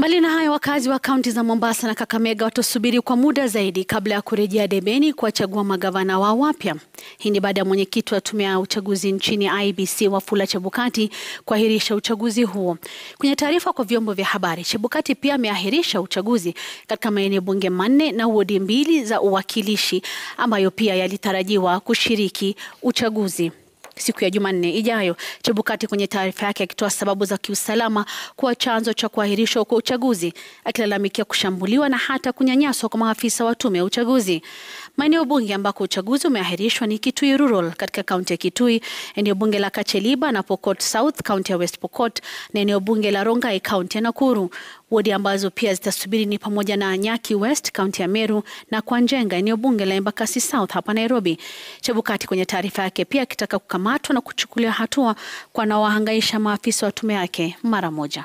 Mbali na hayo, wakazi wa kaunti za Mombasa na Kakamega watasubiri kwa muda zaidi kabla ya kurejea debeni kuwachagua magavana wao wapya. Hii ni baada ya mwenyekiti wa tume ya uchaguzi nchini IEBC Wafula Chebukati kuahirisha uchaguzi huo. Kwenye taarifa kwa vyombo vya habari, Chebukati pia ameahirisha uchaguzi katika maeneo bunge manne na wodi mbili za uwakilishi ambayo pia yalitarajiwa kushiriki uchaguzi siku ya Jumanne ijayo. Chebukati kwenye taarifa yake akitoa sababu za kiusalama kuwa chanzo cha kuahirishwa kwa uchaguzi, akilalamikia kushambuliwa na hata kunyanyaswa kwa maafisa wa tume ya uchaguzi. Maeneo bunge ambako uchaguzi umeahirishwa ni Kitui Rural katika kaunti ya Kitui, eneo bunge la Kacheliba na Pokot South kaunti ya West Pokot, na eneo bunge la Rongai kaunti ya Nakuru. Wodi ambazo pia zitasubiri ni pamoja na Nyaki West kaunti ya Meru na Kwanjenga eneo bunge la Embakasi South hapa Nairobi. Chebukati kwenye taarifa yake pia akitaka kukamata kukamatwa na kuchukuliwa hatua kwanaowahangaisha maafisa wa tume yake mara moja.